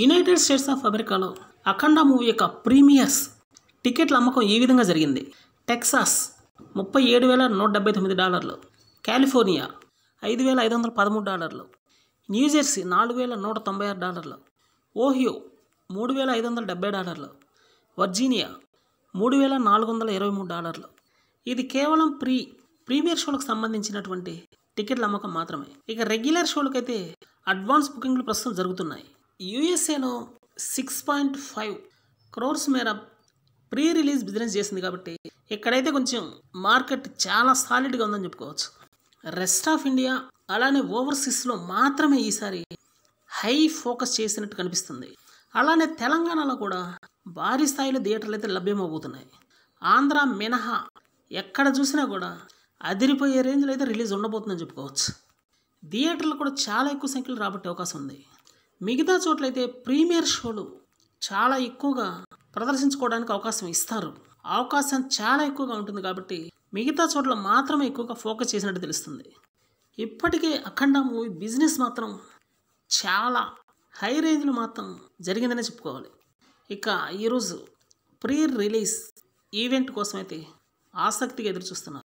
United states of అమెరికాలో అఖండ movie యొక్క premieres టికెట్ల అమ్మకం ఈ విధంగా జరిగింది టెక్సాస్ ముప్పై ఏడు వేల నూట డెబ్బై తొమ్మిది డాలర్లు కాలిఫోర్నియా ఐదు వేల ఐదు వందల పదమూడు డాలర్లు న్యూజెర్సీ నాలుగు వేల నూట తొంభై ఆరు డాలర్లు ఓహియో మూడు వేల ఐదు వందల డెబ్బై డాలర్లు వర్జీనియా మూడు వేల నాలుగు వందల ఇరవై మూడు డాలర్లు ఇది కేవలం ప్రీ ప్రీమియర్ షోలకు సంబంధించినటువంటి టికెట్ల అమ్మకం మాత్రమే ఇక రెగ్యులర్ షోలకైతే అడ్వాన్స్ బుకింగ్లు ప్రస్తుతం జరుగుతున్నాయి యూఎస్ఏలో సిక్స్ పాయింట్ ఫైవ్ క్రోర్స్ మేర ప్రీ రిలీజ్ బిజినెస్ చేసింది కాబట్టి ఇక్కడైతే కొంచెం మార్కెట్ చాలా సాలిడ్గా ఉందని చెప్పుకోవచ్చు రెస్ట్ ఆఫ్ ఇండియా అలానే ఓవర్సీస్లో మాత్రమే ఈసారి హై ఫోకస్ చేసినట్టు కనిపిస్తుంది అలానే తెలంగాణలో కూడా భారీ స్థాయిలో థియేటర్లు అయితే లభ్యమవుతున్నాయి ఆంధ్ర మినహా ఎక్కడ చూసినా కూడా అదిరిపోయే రేంజ్లో అయితే రిలీజ్ ఉండబోతుందని చెప్పుకోవచ్చు థియేటర్లు కూడా చాలా ఎక్కువ సంఖ్యలో రాబట్టే అవకాశం ఉంది మిగతా చోట్లయితే ప్రీమియర్ షోలు చాలా ఎక్కువగా ప్రదర్శించుకోవడానికి అవకాశం ఇస్తారు అవకాశం చాలా ఎక్కువగా ఉంటుంది కాబట్టి మిగతా చోట్ల మాత్రమే ఎక్కువగా ఫోకస్ చేసినట్టు తెలుస్తుంది ఇప్పటికే అఖండ మూవీ బిజినెస్ మాత్రం చాలా హై రేంజ్లో మాత్రం జరిగిందనే చెప్పుకోవాలి ఇక ఈరోజు ప్రీ రిలీజ్ ఈవెంట్ కోసమైతే ఆసక్తిగా ఎదురు చూస్తున్నారు